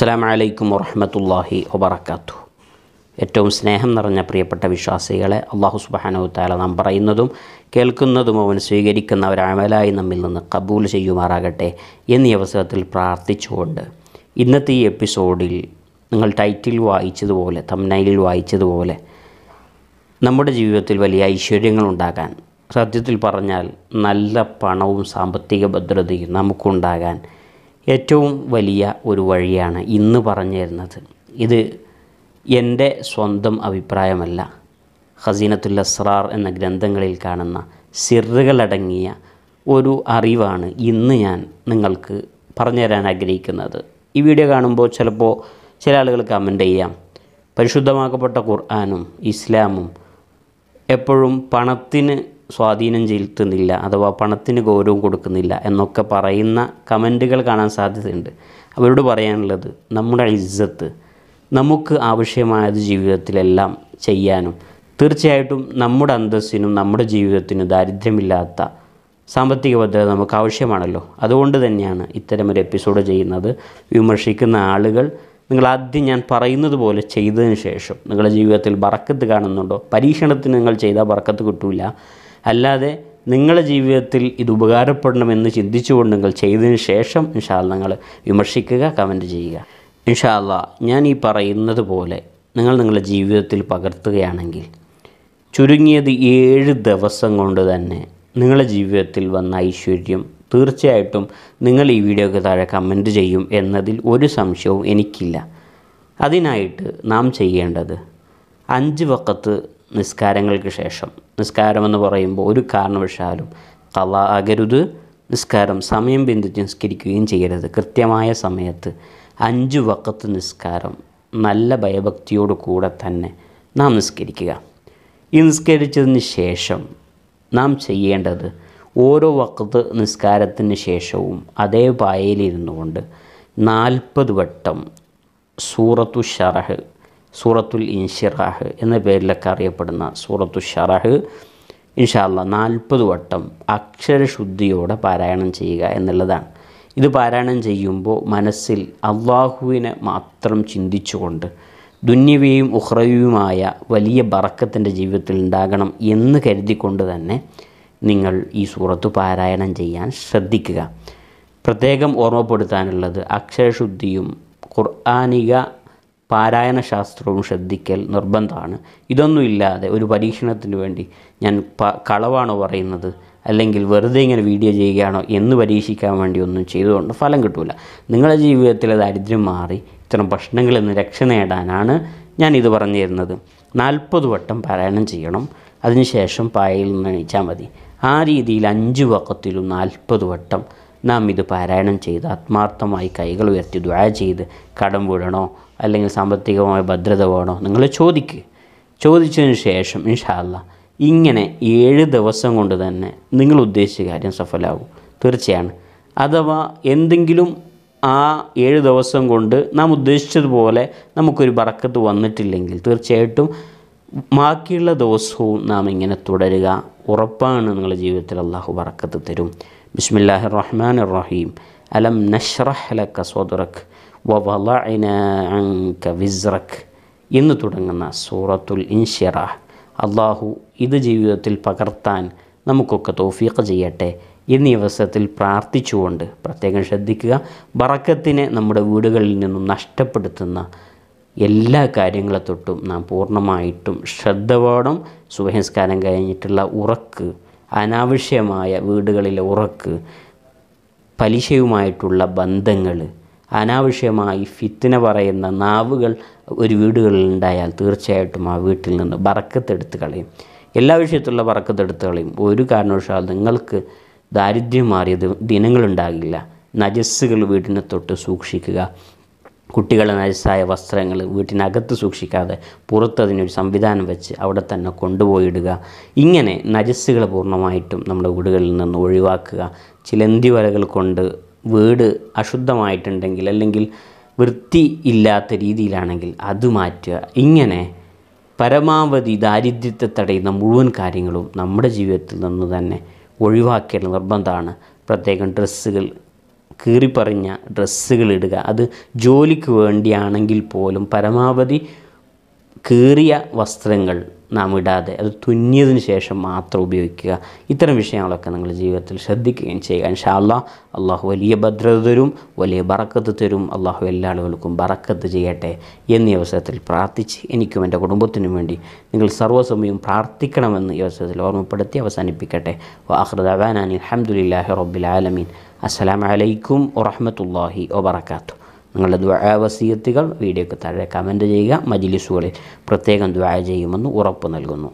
അസ്സാം വലൈക്കും വറഹമത്തല്ലാഹി വബർക്കാത്തു ഏറ്റവും സ്നേഹം നിറഞ്ഞ പ്രിയപ്പെട്ട വിശ്വാസികളെ അള്ളാഹു സുബാനോ താല നാം പറയുന്നതും കേൾക്കുന്നതും അവൻ സ്വീകരിക്കുന്ന ഒരമലായി നമ്മിൽ നിന്ന് കബൂൽ ചെയ്യുമാറാകട്ടെ എന്നീ അവസരത്തിൽ പ്രാർത്ഥിച്ചുകൊണ്ട് ഇന്നത്തെ ഈ എപ്പിസോഡിൽ നിങ്ങൾ ടൈറ്റിൽ വായിച്ചതുപോലെ തമ്നൈലിൽ വായിച്ചതുപോലെ നമ്മുടെ ജീവിതത്തിൽ വലിയ ഐശ്വര്യങ്ങൾ ഉണ്ടാകാൻ സത്യത്തിൽ പറഞ്ഞാൽ നല്ല പണവും സാമ്പത്തിക ഭദ്രതയും നമുക്കുണ്ടാകാൻ ഏറ്റവും വലിയ ഒരു വഴിയാണ് ഇന്ന് പറഞ്ഞു തരുന്നത് ഇത് എൻ്റെ സ്വന്തം അഭിപ്രായമല്ല ഹസീനത്തുൽ അസ്രാർ എന്ന ഗ്രന്ഥങ്ങളിൽ കാണുന്ന സിറുകളടങ്ങിയ ഒരു അറിവാണ് ഇന്ന് ഞാൻ നിങ്ങൾക്ക് പറഞ്ഞു തരാൻ ആഗ്രഹിക്കുന്നത് ഈ വീഡിയോ കാണുമ്പോൾ ചിലപ്പോൾ ചില ആളുകൾ കമൻ്റ് ചെയ്യാം പരിശുദ്ധമാക്കപ്പെട്ട ഖുർആാനും ഇസ്ലാമും എപ്പോഴും പണത്തിന് സ്വാധീനം ചെലുത്തുന്നില്ല അഥവാ പണത്തിന് ഗൗരവം കൊടുക്കുന്നില്ല എന്നൊക്കെ പറയുന്ന കമൻറ്റുകൾ കാണാൻ സാധ്യതയുണ്ട് അവരോട് പറയാനുള്ളത് നമ്മുടെ ഇജ്ജത്ത് നമുക്ക് ആവശ്യമായത് ജീവിതത്തിലെല്ലാം ചെയ്യാനും തീർച്ചയായിട്ടും നമ്മുടെ അന്തസ്സിനും നമ്മുടെ ജീവിതത്തിനും ദാരിദ്ര്യമില്ലാത്ത സാമ്പത്തിക ഭദ്രത നമുക്ക് ആവശ്യമാണല്ലോ അതുകൊണ്ട് തന്നെയാണ് ഇത്തരമൊരു എപ്പിസോഡ് ചെയ്യുന്നത് വിമർശിക്കുന്ന ആളുകൾ നിങ്ങൾ ആദ്യം ഞാൻ പറയുന്നത് പോലെ ചെയ്തതിന് ശേഷം നിങ്ങളുടെ ജീവിതത്തിൽ ബറക്കത്ത് കാണുന്നുണ്ടോ പരീക്ഷണത്തിന് നിങ്ങൾ ചെയ്താൽ ബറക്കത്ത് കിട്ടില്ല അല്ലാതെ നിങ്ങളുടെ ജീവിതത്തിൽ ഇത് ഉപകാരപ്പെടണമെന്ന് ചിന്തിച്ചുകൊണ്ട് നിങ്ങൾ ചെയ്തതിന് ശേഷം ഇൻഷാല്ല നിങ്ങൾ വിമർശിക്കുക കമൻറ്റ് ചെയ്യുക ഇൻഷാല്ല ഞാൻ ഈ പറയുന്നത് പോലെ നിങ്ങൾ നിങ്ങളുടെ ജീവിതത്തിൽ പകർത്തുകയാണെങ്കിൽ ചുരുങ്ങിയത് ഏഴ് ദിവസം കൊണ്ട് തന്നെ നിങ്ങളുടെ ജീവിതത്തിൽ വന്ന ഐശ്വര്യം തീർച്ചയായിട്ടും നിങ്ങൾ ഈ വീഡിയോക്ക് താഴെ കമൻറ്റ് ചെയ്യും എന്നതിൽ ഒരു സംശയവും എനിക്കില്ല അതിനായിട്ട് നാം ചെയ്യേണ്ടത് അഞ്ച് വക്കത്ത് നിസ്കാരങ്ങൾക്ക് ശേഷം നിസ്കാരമെന്ന് പറയുമ്പോൾ ഒരു കാരണവശാലും കള അകരുത് നിസ്കാരം സമയം ബന്ധിച്ച് നിസ്കരിക്കുകയും ചെയ്യരുത് കൃത്യമായ സമയത്ത് അഞ്ച് വക്കത്ത് നിസ്കാരം നല്ല ഭയഭക്തിയോട് കൂടെ തന്നെ നാം നിസ്കരിക്കുക ഈ നിസ്കരിച്ചതിന് ശേഷം നാം ചെയ്യേണ്ടത് ഓരോ വക്കത്ത് നിസ്കാരത്തിന് ശേഷവും അതേ പായയിലിരുന്നു കൊണ്ട് നാൽപ്പത് വട്ടം സൂറത്തു ഷറഹ് സൂറത്തുൽ ഇൻഷിറാഹ് എന്ന പേരിലൊക്കെ അറിയപ്പെടുന്ന സൂറത്തു ഷറാഹ് ഇൻഷാല്ല നാൽപ്പത് വട്ടം അക്ഷരശുദ്ധിയോടെ പാരായണം ചെയ്യുക എന്നുള്ളതാണ് ഇത് പാരായണം ചെയ്യുമ്പോൾ മനസ്സിൽ അള്ളാഹുവിനെ മാത്രം ചിന്തിച്ചുകൊണ്ട് ദുന്യവയും ഉഹ്റയുമായ വലിയ ബറക്കത്തിൻ്റെ ജീവിതത്തിൽ ഉണ്ടാകണം എന്ന് കരുതിക്കൊണ്ട് തന്നെ നിങ്ങൾ ഈ സൂറത്ത് പാരായണം ചെയ്യാൻ ശ്രദ്ധിക്കുക പ്രത്യേകം ഓർമ്മപ്പെടുത്താനുള്ളത് അക്ഷരശുദ്ധിയും ഖുർആാനിക പാരായണ ശാസ്ത്രവും ശ്രദ്ധിക്കൽ നിർബന്ധമാണ് ഇതൊന്നുമില്ലാതെ ഒരു പരീക്ഷണത്തിന് വേണ്ടി ഞാൻ കളവാണോ പറയുന്നത് അല്ലെങ്കിൽ വെറുതെ ഇങ്ങനെ വീഡിയോ ചെയ്യുകയാണോ എന്ന് പരീക്ഷിക്കാൻ വേണ്ടി ഒന്നും ചെയ്തുകൊണ്ട് ഫലം കിട്ടില്ല നിങ്ങളുടെ ജീവിതത്തിലെ ദാരിദ്ര്യം മാറി ഇത്തരം പ്രശ്നങ്ങളിൽ നിന്ന് രക്ഷ നേടാനാണ് ഞാൻ ഇത് പറഞ്ഞു തരുന്നത് നാൽപ്പത് വട്ടം പാരായണം ചെയ്യണം അതിനുശേഷം പായയിൽ നിന്ന് എണീച്ചാൽ മതി ആ രീതിയിൽ അഞ്ച് വക്കത്തിലും നാൽപ്പത് വട്ടം നാം ഇത് പാരായണം ചെയ്ത് ആത്മാർത്ഥമായി കൈകൾ ഉയർത്തി ദ്വാര ചെയ്ത് കടം വിടണോ അല്ലെങ്കിൽ സാമ്പത്തികമായ ഭദ്രത വേണോ നിങ്ങൾ ചോദിക്ക് ചോദിച്ചതിന് ശേഷം ഇൻഷാല്ല ഇങ്ങനെ ഏഴ് ദിവസം കൊണ്ട് തന്നെ നിങ്ങൾ ഉദ്ദേശിച്ച കാര്യം സഫലമാകും തീർച്ചയാണ് അഥവാ എന്തെങ്കിലും ആ ഏഴ് ദിവസം കൊണ്ട് നാം ഉദ്ദേശിച്ചതുപോലെ നമുക്കൊരു വറക്കത്ത് വന്നിട്ടില്ലെങ്കിൽ തീർച്ചയായിട്ടും ബാക്കിയുള്ള ദിവസവും നാം ഇങ്ങനെ തുടരുക ഉറപ്പാണ് നിങ്ങളുടെ ജീവിതത്തിൽ അള്ളാഹു വറക്കത്ത് തരും ബിസ്മില്ലാഹി റഹ്മാൻ റഹീം അലം നഷ്റഹ് ലക്ക സോദറക്ക് വവലഇന അങ്ക വിസ്രഖ് എന്ന് തുടങ്ങുന്ന സൂറത്തുൽ ഇൻഷിറ അള്ളാഹു ഇത് ജീവിതത്തിൽ പകർത്താൻ നമുക്കൊക്കെ തൗഫീഖ് ചെയ്യട്ടെ എന്നീ അവസരത്തിൽ പ്രാർത്ഥിച്ചുകൊണ്ട് പ്രത്യേകം ശ്രദ്ധിക്കുക ബറക്കത്തിനെ നമ്മുടെ വീടുകളിൽ നിന്നും നഷ്ടപ്പെടുത്തുന്ന എല്ലാ കാര്യങ്ങളെ തൊട്ടും നാം പൂർണ്ണമായിട്ടും ശ്രദ്ധയോടും സുഭസ്കാരം കഴിഞ്ഞിട്ടുള്ള ഉറക്ക് അനാവശ്യമായ വീടുകളിലെ ഉറക്ക് പലിശയുമായിട്ടുള്ള ബന്ധങ്ങൾ അനാവശ്യമായി ഫിത്തിന പറയുന്ന നാവുകൾ ഒരു വീടുകളിൽ ഉണ്ടായാൽ തീർച്ചയായിട്ടും ആ വീട്ടിൽ നിന്ന് ബറക്കത്തെടുത്ത് കളയും എല്ലാ വിഷയത്തിലുള്ള ബറക്കത്തെടുത്ത് കളയും ഒരു കാരണവശാൽ നിങ്ങൾക്ക് ദാരിദ്ര്യം മാറിയ ദിനങ്ങളുണ്ടാകില്ല നജസ്സുകൾ വീടിനെ തൊട്ട് സൂക്ഷിക്കുക കുട്ടികളെ നജസ്സായ വസ്ത്രങ്ങൾ വീട്ടിനകത്ത് സൂക്ഷിക്കാതെ പുറത്തതിനൊരു സംവിധാനം വെച്ച് അവിടെ തന്നെ കൊണ്ടുപോയിടുക ഇങ്ങനെ നജസ്സുകൾ പൂർണ്ണമായിട്ടും നമ്മുടെ വീടുകളിൽ നിന്ന് ഒഴിവാക്കുക ചിലന്തി വലകൾ കൊണ്ട് വീട് അശുദ്ധമായിട്ടുണ്ടെങ്കിൽ അല്ലെങ്കിൽ വൃത്തി ഇല്ലാത്ത രീതിയിലാണെങ്കിൽ അത് മാറ്റുക ഇങ്ങനെ പരമാവധി ദാരിദ്ര്യത്തെ തടയുന്ന മുഴുവൻ കാര്യങ്ങളും നമ്മുടെ ജീവിതത്തിൽ നിന്ന് തന്നെ ഒഴിവാക്കേണ്ട നിർബന്ധമാണ് പ്രത്യേകം ഡ്രസ്സുകൾ കീറിപ്പറിഞ്ഞ ഡ്രസ്സുകൾ ഇടുക അത് ജോലിക്ക് വേണ്ടിയാണെങ്കിൽ പോലും പരമാവധി കീറിയ വസ്ത്രങ്ങൾ നാം ഇടാതെ അത് തുന്നിയതിന് ശേഷം മാത്രം ഉപയോഗിക്കുക ഇത്തരം വിഷയങ്ങളൊക്കെ നിങ്ങൾ ജീവിതത്തിൽ ശ്രദ്ധിക്കുകയും ചെയ്യുക ഇൻഷാല്ല അള്ളാഹു വലിയ ഭദ്രത തരും വലിയ ബറക്കത്ത് തരും അള്ളാഹു എല്ലാ ആളുകൾക്കും ബറക്കത്ത് ചെയ്യട്ടെ എന്നീ അവസരത്തിൽ പ്രാർത്ഥിച്ച് എനിക്കും എൻ്റെ കുടുംബത്തിനും വേണ്ടി നിങ്ങൾ സർവ്വസമയം പ്രാർത്ഥിക്കണമെന്ന് ഈ അവസരത്തിൽ ഓർമ്മപ്പെടുത്തി അവസാനിപ്പിക്കട്ടെ വാഹൃദാൻ അലഹമുല്ലാഹി റബ്ബിൽ ആലമീൻ അസ്സലാമലൈക്കും വറഹമത്തല്ലാഹി വബർക്കാത്തു നിങ്ങളുടെ ദ്വാവസീയത്തുകൾ വീഡിയോക്ക് താഴെ കമൻറ്റ് ചെയ്യുക മജിലിസുകളിൽ പ്രത്യേകം ദ്വാര ചെയ്യുമെന്ന് ഉറപ്പ് നൽകുന്നു